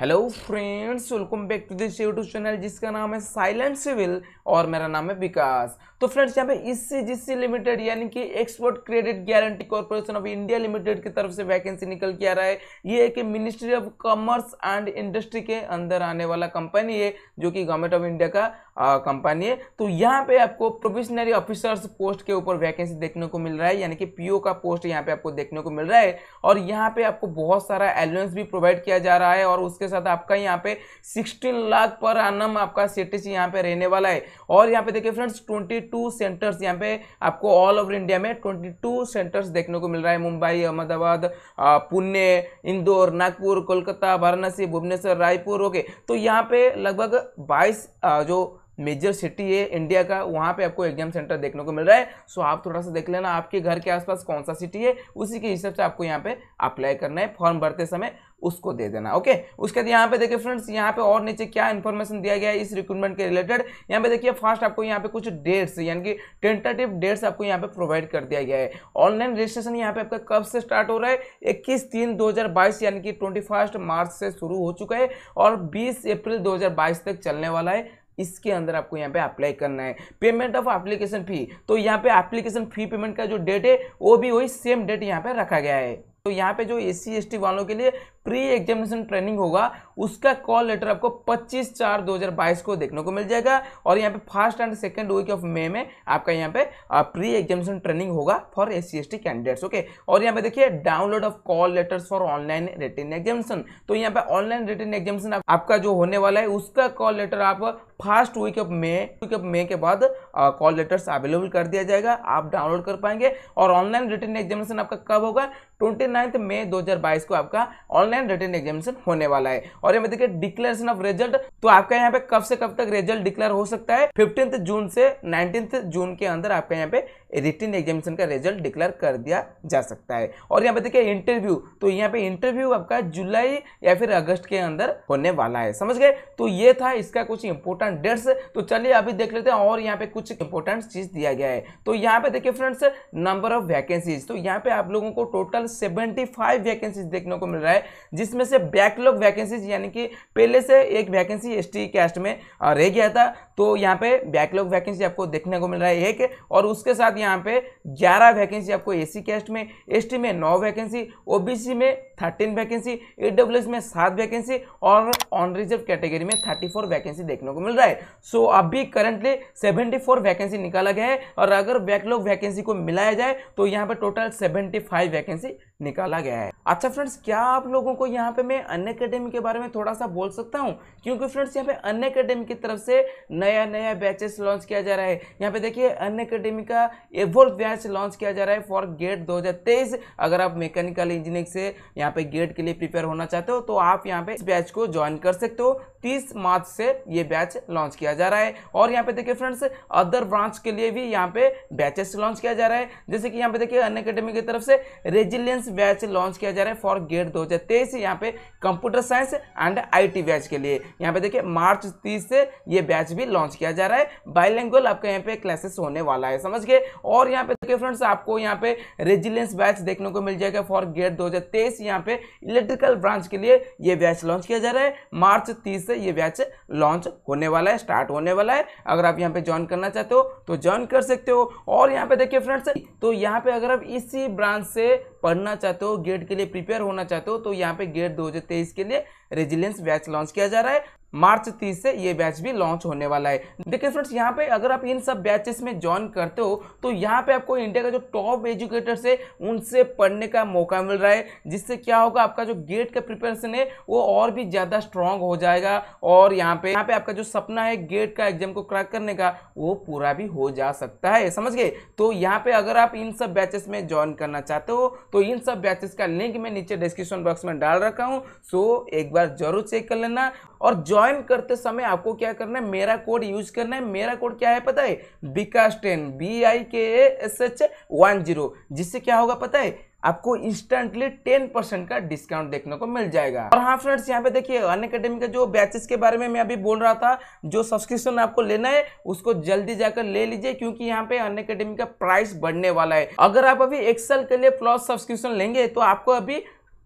hello friends welcome back to this YouTube channel जिसका नाम है साइलेंट सिविल और मेरा नाम है विकास तो फ्रेंड्स यहाँ पे इससे जिससे लिमिटेड यानी कि export credit guarantee corporation of India limited की तरफ से वैकेंसी निकल के आ रहा है ये एक ministry of commerce and industry के अंदर आने वाला कंपनी है जो कि गवर्नमेंट ऑफ इंडिया का कंपनी है तो यहाँ पे आपको प्रोविशनरी ऑफिसर्स पोस्ट के ऊपर वैकेंसी देखने को मिल रहा है यानी कि पीओ का पोस्ट यहाँ पे आपको देखने को मिल रहा है और यहाँ पे आपको बहुत सारा एलोन्स भी प्रोवाइड किया जा रहा है और उसके साथ आपका यहाँ पे सिक्सटीन लाख पर आनम आपका सेटिस यहाँ पे रहने वाला है और यहाँ पे देखिए फ्रेंड्स ट्वेंटी 22 सेंटर्स यहाँ पे आपको ऑल ओवर इंडिया में 22 सेंटर्स देखने को मिल रहा है मुंबई अहमदाबाद पुणे इंदौर नागपुर कोलकाता वाराणसी भुवनेश्वर रायपुर ओके तो यहाँ पे लगभग 22 जो मेजर सिटी है इंडिया का वहाँ पे आपको एग्जाम सेंटर देखने को मिल रहा है सो आप थोड़ा सा देख लेना आपके घर के आसपास कौन सा सिटी है उसी के हिसाब से आपको यहाँ पे अप्लाई करना है फॉर्म भरते समय उसको दे देना ओके उसके बाद यहाँ पे देखिए फ्रेंड्स यहाँ पे और नीचे क्या इन्फॉर्मेशन दिया गया है इस रिक्रूटमेंट के रिलेटेड यहाँ पे देखिए फर्स्ट आपको यहाँ पे कुछ डेट्स यानी कि टेंटेटिव डेट्स आपको यहाँ पे प्रोवाइड कर दिया गया है ऑनलाइन रजिस्ट्रेशन यहाँ पे आपका कब से स्टार्ट हो रहा है इक्कीस तीन दो यानी कि ट्वेंटी मार्च से शुरू हो चुका है और बीस अप्रैल दो तक चलने वाला है इसके अंदर आपको यहाँ पे अप्लाई करना है पेमेंट ऑफ एप्लीकेशन फ़ी तो यहाँ पे एप्लीकेशन फ़ी पेमेंट का जो डेट है वो भी वही सेम डेट यहाँ पे रखा गया है तो यहाँ पे जो एस सी वालों के लिए प्री एग्जामिनेशन ट्रेनिंग होगा उसका कॉल लेटर आपको 25 चार 2022 को देखने को मिल जाएगा और यहाँ पे first and second week of May में आपका यहाँ पे प्री एग्जामिनेशन ट्रेनिंग होगा for S C candidates okay और यहाँ पे देखिए download of call letters for online written examination तो यहाँ पे ऑनलाइन रिटर्न एग्जामिनेशन आपका जो होने वाला है उसका कॉल लेटर आप first week of May week of May के बाद कॉल लेटर्स अवेलेबल कर दिया जाएगा आप डाउनलोड कर पाएंगे और ऑनलाइन रिटर्न एग्जामिनेशन आपका कब होगा ट्वेंटी मई 2022 को आपका ऑनलाइन ऑनलाइन रिटर्न एग्जामिनेशन होने वाला है और ये देखिए डिक्लेरेशन ऑफ रिजल्ट तो आपका यहाँ पे कब से कब तक रिजल्ट डिक्लेयर हो सकता है फिफ्टींथ जून से नाइनटीन जून के अंदर आपका यहाँ पे रिटर्न एग्जामिनेशन का रिजल्ट डिक्लेयर कर दिया जा सकता है और यहाँ पे देखिए इंटरव्यू तो यहाँ पे इंटरव्यू आपका जुलाई या फिर अगस्त के अंदर होने वाला है समझ गए तो ये था इसका कुछ इंपॉर्टेंट डेट्स तो चलिए अभी देख लेते हैं और यहाँ पे कुछ इंपॉर्टेंट चीज दिया गया है तो यहाँ पे देखिए फ्रेंड्स नंबर ऑफ वैकेंसीज तो यहाँ पे आप लोगों को टोटल सेवेंटी फाइव वैकेंसीज देखने को मिल रहा है जिसमें से बैकलॉग वैकेंसीज यानी कि पहले से एक वैकेंसी एस कास्ट में रह गया था तो यहाँ पे बैकलॉग वैकेंसी आपको देखने को मिल रहा है एक और उसके साथ यहाँ पे 11 वैकेंसी आपको एससी कैस्ट में एसटी में 9 वैकेंसी ओबीसी में 13 वैकेंसी ईडब्ल्यूएस में 7 वैकेंसी और ऑन रिजर्व कैटेगरी में 34 वैकेंसी देखने को मिल रहा है सो so, अभी करंटली 74 वैकेंसी निकाला गया है और अगर बैकलॉग वैकेंसी को मिलाया जाए तो यहाँ पर टोटल 75 वैकेंसी निकाला गया है अच्छा फ्रेंड्स क्या आप लोगों को यहाँ पे मैं अन्य अकेडमी के बारे में थोड़ा सा बोल सकता हूँ क्योंकि फ्रेंड्स यहाँ पे अन्य अकेडमी की तरफ से नया नया बैचेस लॉन्च किया जा रहा है यहाँ पे देखिए अन्य अकेडमी का एवोल्व बैच लॉन्च किया जा रहा है फॉर गेट 2023 अगर आप मैकेनिकल इंजीनियरिंग से यहाँ पे गेट के लिए प्रिपेयर होना चाहते हो तो आप यहाँ पे इस बैच को ज्वाइन कर सकते हो तीस मार्च से ये बैच लॉन्च किया जा रहा है और यहाँ पे देखिए फ्रेंड्स अदर ब्रांच के लिए भी यहाँ पे बैचेस लॉन्च किया जा रहा है जैसे कि यहाँ पे देखिए अन्य अकेडमी की तरफ से रेजिलियंस बैच लॉन्च किया जा रहा है फॉर गेट दो हज़ार तेईस यहाँ पे computer science and IT batch के लिए यहाँ पे देखिए मार्च तीस से ये बैच भी लॉन्च किया जा रहा है बाइलैंगुअल आपका यहाँ पे क्लासेस होने वाला है समझ गए और यहाँ पे देखिए फ्रेंड्स आपको यहाँ पे रेजिलेंस बैच देखने को मिल जाएगा फॉर गेट दो हज़ार तेईस यहाँ पे इलेक्ट्रिकल ब्रांच के लिए ये बैच लॉन्च किया जा रहा है मार्च तीस से ये बैच लॉन्च होने वाला है स्टार्ट होने वाला है अगर आप यहाँ पे ज्वाइन करना चाहते हो तो ज्वाइन कर सकते हो और यहाँ पे देखिए फ्रेंड्स तो यहाँ पे अगर आप इसी ब्रांच से पढ़ना चाहते हो गेट के लिए प्रिपेयर होना चाहते हो तो यहाँ पे गेट 2023 के लिए रेजिलियंस बैच लॉन्च किया जा रहा है मार्च 30 से ये बैच भी लॉन्च होने वाला है देखिए फ्रेंड्स यहाँ पे अगर आप इन सब बैचेस में ज्वाइन करते हो तो यहाँ पे आपको इंडिया का जो टॉप एजुकेटर्स है उनसे पढ़ने का मौका मिल रहा है जिससे क्या होगा आपका जो गेट का प्रिपरेशन है वो और भी ज़्यादा स्ट्रांग हो जाएगा और यहाँ पे यहाँ पे आपका जो सपना है गेट का एग्जाम को क्रैक करने का वो पूरा भी हो जा सकता है समझ गए तो यहाँ पे अगर आप इन सब बैचेस में ज्वाइन करना चाहते हो तो इन सब बैचेस का लिंक मैं नीचे डिस्क्रिप्शन बॉक्स में डाल रखा हूँ सो एक बार जरूर चेक कर लेना और जो ज्वाइन करते समय आपको क्या करना है मेरा कोड यूज करना है मेरा कोड क्या है पता है विकास ten B I K S H one zero जिससे क्या होगा पता है आपको इंस्टेंटली टेन परसेंट का डिस्काउंट देखने को मिल जाएगा और हाँ फ्रेंड्स यहाँ पे देखिए अन अकेडमी का जो बैचेस के बारे में मैं अभी बोल रहा था जो सब्सक्रिप्शन आपको लेना है उसको जल्दी जाकर ले लीजिए क्योंकि यहाँ पे अन अकेडमी का प्राइस बढ़ने वाला है अगर आप अभी एक के लिए प्लस सब्सक्रिप्शन लेंगे तो आपको अभी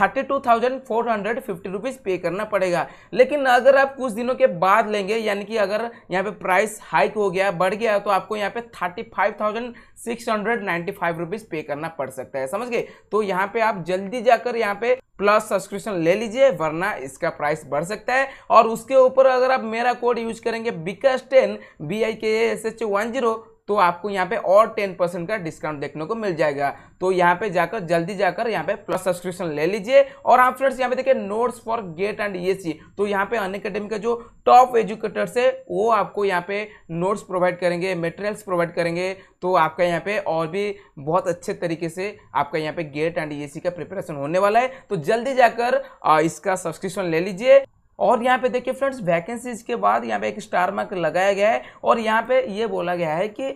thirty two thousand four hundred fifty rupees pay करना पड़ेगा लेकिन अगर आप कुछ दिनों के बाद लेंगे यानी कि अगर यहाँ पे प्राइस हाइक हो गया बढ़ गया तो आपको यहाँ पे thirty five thousand six hundred ninety five rupees pay करना पड़ सकता है समझ गए तो यहाँ पे आप जल्दी जाकर यहाँ पे प्लस सब्सक्रिप्शन ले लीजिए वरना इसका प्राइस बढ़ सकता है और उसके ऊपर अगर आप मेरा कोड यूज करेंगे बिकस ten B I K S H one zero तो आपको यहाँ पे और टेन परसेंट का डिस्काउंट देखने को मिल जाएगा तो यहाँ पे जाकर जल्दी जाकर यहाँ पे प्लस सब्सक्रिप्शन ले लीजिए और आप हाँ, फ्रेंड्स यहाँ पे देखिए notes for GATE and ESC तो यहाँ पे अन अकेडमी का जो टॉप एजुकेटर्स है वो आपको यहाँ पे नोट्स प्रोवाइड करेंगे मेटेरियल्स प्रोवाइड करेंगे तो आपका यहाँ पे और भी बहुत अच्छे तरीके से आपका यहाँ पे गेट एंड ईएससी का प्रिपरेशन होने वाला है तो जल्दी जाकर इसका सब्सक्रिप्शन ले लीजिए और यहाँ पे देखिए फ्रेंड्स वैकेंसीज के बाद यहाँ पे एक स्टार मार्क लगाया गया है और यहाँ पे ये बोला गया है कि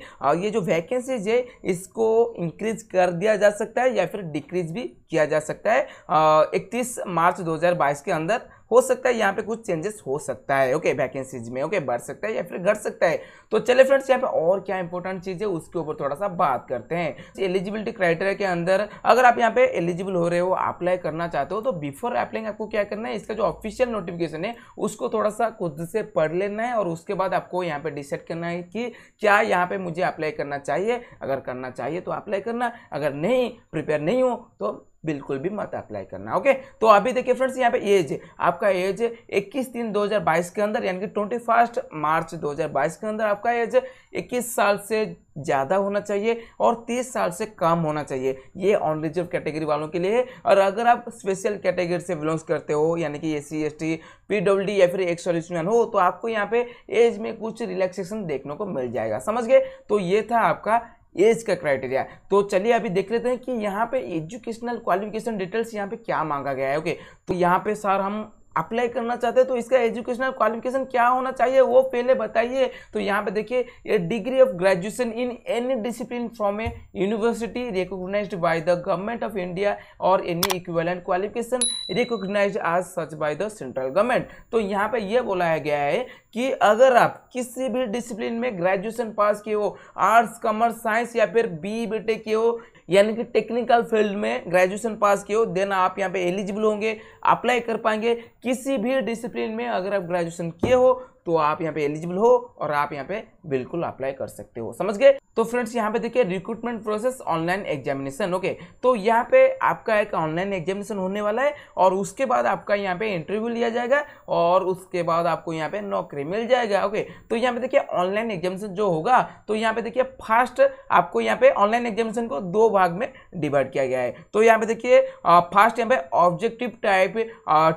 ये जो वैकेंसीज है इसको इंक्रीज कर दिया जा सकता है या फिर डिक्रीज भी किया जा सकता है इकतीस मार्च 2022 के अंदर हो सकता है यहाँ पे कुछ चेंजेस हो सकता है ओके वैकेंसीज में ओके बढ़ सकता है या फिर घट सकता है तो चले फ्रेंड्स यहाँ पे और क्या इंपॉर्टेंट चीज़ है उसके ऊपर थोड़ा सा बात करते हैं एलिजिबिलिटी क्राइटेरिया के अंदर अगर आप यहाँ पे एलिजिबल हो रहे हो अप्लाई करना चाहते हो तो बिफोर अप्लाइंग आपको क्या करना है इसका जो ऑफिशियल नोटिफिकेशन है उसको थोड़ा सा खुद से पढ़ लेना है और उसके बाद आपको यहाँ पे डिसाइड करना है कि क्या यहाँ पे मुझे अप्लाई करना चाहिए अगर करना चाहिए तो अप्लाई करना अगर नहीं प्रिपेयर नहीं हो तो बिल्कुल भी मत अप्लाई करना ओके तो अभी देखिए फ्रेंड्स यहाँ पे एज है आपका एज है इक्कीस तीन 2022 के अंदर यानी कि ट्वेंटी फर्स्ट मार्च 2022 के अंदर आपका एज इक्कीस साल से ज़्यादा होना चाहिए और 30 साल से कम होना चाहिए ये ऑन रिजर्व कैटेगरी वालों के लिए है और अगर आप स्पेशल कैटेगरी से बिलोंग्स करते हो यानी कि A C S T P W D या फिर एक सॉल्यूशनल हो तो आपको यहाँ पे एज में कुछ रिलैक्सेशन देखने को मिल जाएगा समझ गए तो ये था आपका ये इसका क्राइटेरिया तो चलिए अभी देख लेते हैं कि यहाँ पे एजुकेशनल क्वालिफिकेशन डिटेल्स यहाँ पे क्या मांगा गया है ओके तो यहाँ पे सर हम अप्लाई करना चाहते हैं तो इसका एजुकेशनल क्वालिफिकेशन क्या होना चाहिए वो पहले बताइए तो यहाँ पे देखिए ये degree of graduation in any discipline from a university recognize by the government of India और any equivalent qualification recognize as such by the central government तो यहाँ पे ये बोला गया है कि अगर आप किसी भी डिसिप्लिन में ग्रेजुएशन पास किए हो आर्ट्स कॉमर्स साइंस या फिर बी बी टेक किए हो यानी कि टेक्निकल फील्ड में ग्रेजुएशन पास किए हो देन आप यहाँ पे एलिजिबल होंगे अप्लाई कर पाएंगे किसी भी डिसिप्लिन में अगर आप ग्रेजुएशन किए हो तो आप यहाँ पे एलिजिबल हो और आप यहाँ पे बिल्कुल अप्लाई कर सकते हो समझ गए तो फ्रेंड्स यहाँ पे देखिए recruitment process online examination okay तो यहाँ पे आपका एक ऑनलाइन एग्जामिनेशन होने वाला है और उसके बाद आपका यहाँ पे इंटरव्यू लिया जाएगा और उसके बाद आपको यहाँ पे नौकरी मिल जाएगा ओके तो यहाँ पे देखिए ऑनलाइन एग्जामिनेशन जो होगा तो यहाँ पे देखिए फर्स्ट आपको यहाँ पे ऑनलाइन एग्जामिनेशन को दो भाग में डिवाइड किया गया है तो यहाँ पे देखिए फर्स्ट यहाँ पे ऑब्जेक्टिव टाइप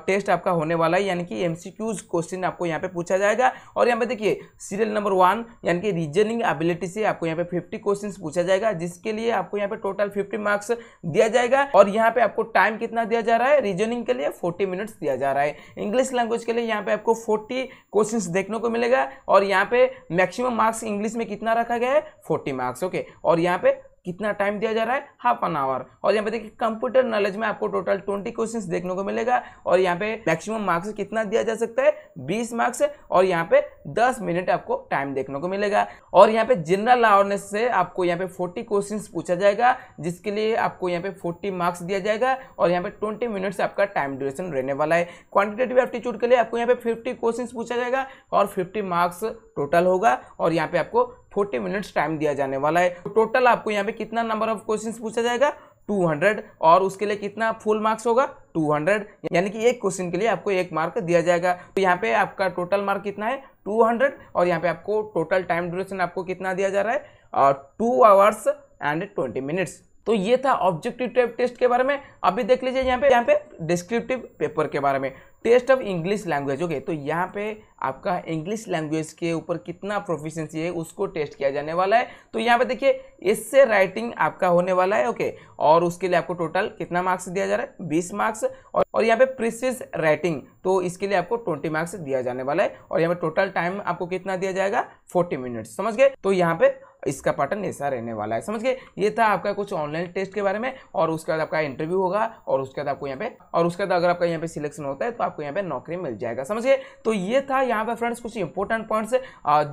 टेस्ट आपका होने वाला है यानी कि एम क्वेश्चन आपको यहाँ पे पूछा जाएगा और यहाँ पे देखिए सीरियल नंबर वन यानी कि रीजनिंग एबिलिटी से आपको यहाँ पे फिफ्टी क्वेश्चन पूछा जाएगा जिसके लिए आपको यहाँ पे टोटल फिफ्टी मार्क्स दिया जाएगा और यहाँ पे आपको टाइम कितना दिया जा रहा है रीजनिंग के लिए फोर्टी मिनट्स दिया जा रहा है इंग्लिश लैंग्वेज के लिए यहाँ पे आपको फोर्टी क्वेश्चन देखने को मिलेगा और यहाँ पे मैक्सिमम मार्क्स इंग्लिश में कितना रखा गया है फोर्टी मार्क्स ओके और यहाँ पे कितना टाइम दिया जा रहा है हाफ एन आवर और यहाँ पे देखिए कंप्यूटर नॉलेज में आपको टोटल ट्वेंटी क्वेश्चन देखने को मिलेगा और यहाँ पे मैक्सिमम मार्क्स कितना दिया जा सकता है बीस मार्क्स और यहाँ पे दस मिनट आपको टाइम देखने को मिलेगा और यहाँ पे जनरल अवेयरनेस से आपको यहाँ पे फोर्टी क्वेश्चन पूछा जाएगा जिसके लिए आपको यहाँ पे फोर्टी मार्क्स दिया जाएगा और यहाँ पे ट्वेंटी मिनट्स आपका टाइम ड्यूरेशन रहने वाला है क्वान्टिटेटिव एप्टीट्यूड के लिए आपको यहाँ पे फिफ्टी क्वेश्चन पूछा जाएगा और फिफ्टी मार्क्स टोटल होगा और यहाँ पे आपको फोर्टी मिनट्स टाइम दिया जाने वाला है तो टोटल आपको यहाँ पे कितना नंबर ऑफ क्वेश्चन पूछा जाएगा 200 और उसके लिए कितना फुल मार्क्स होगा 200 यानी कि एक क्वेश्चन के लिए आपको एक मार्क दिया जाएगा तो यहाँ पे आपका टोटल मार्क कितना है 200 और यहाँ पे आपको टोटल टाइम ड्यूरेशन आपको कितना दिया जा रहा है two hours and twenty minutes तो ये था ऑब्जेक्टिव टाइप टेस्ट के बारे में अभी देख लीजिए यहाँ पे यहाँ पे डिस्क्रिप्टिव पेपर के बारे में test of English language okay तो यहाँ पे आपका इंग्लिश लैंग्वेज के ऊपर कितना प्रोफिशेंसी है उसको टेस्ट किया जाने वाला है तो यहाँ पे देखिए इससे राइटिंग आपका होने वाला है ओके और उसके लिए आपको टोटल कितना मार्क्स दिया जा रहा है बीस मार्क्स और, और यहाँ पे प्रिसिस राइटिंग तो इसके लिए आपको ट्वेंटी मार्क्स दिया जाने वाला है और यहाँ पे टोटल टाइम आपको कितना दिया जाएगा फोर्टी मिनट्स समझ गए तो यहाँ पे इसका पैटर्न ऐसा रहने वाला है समझ गए ये था आपका कुछ ऑनलाइन टेस्ट के बारे में और उसके बाद आपका इंटरव्यू होगा और उसके बाद आपको यहाँ पे और उसके बाद अगर आपका यहाँ पे सिलेक्शन होता है तो आपको यहाँ पे नौकरी मिल जाएगा समझिए तो ये था यहाँ पे फ्रेंड्स कुछ इंपॉर्टेंट पॉइंट्स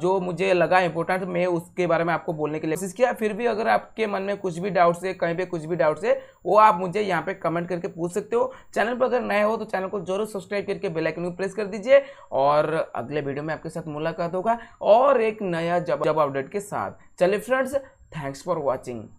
जो मुझे लगा इंपॉर्टेंट मैं उसके बारे में आपको बोलने के लिए कोशिश किया फिर भी अगर आपके मन में कुछ भी डाउट्स है कहीं पर कुछ भी डाउट्स है वो आप मुझे यहाँ पे कमेंट करके पूछ सकते हो चैनल पर अगर नए हो तो चैनल को जरूर सब्सक्राइब करके बेलाइकन को प्रेस कर दीजिए और अगले वीडियो में आपके साथ मुलाकात होगा और एक नया जब जब अपडेट के साथ चलिए फ्रेंड्स थैंक्स फॉर वॉचिंग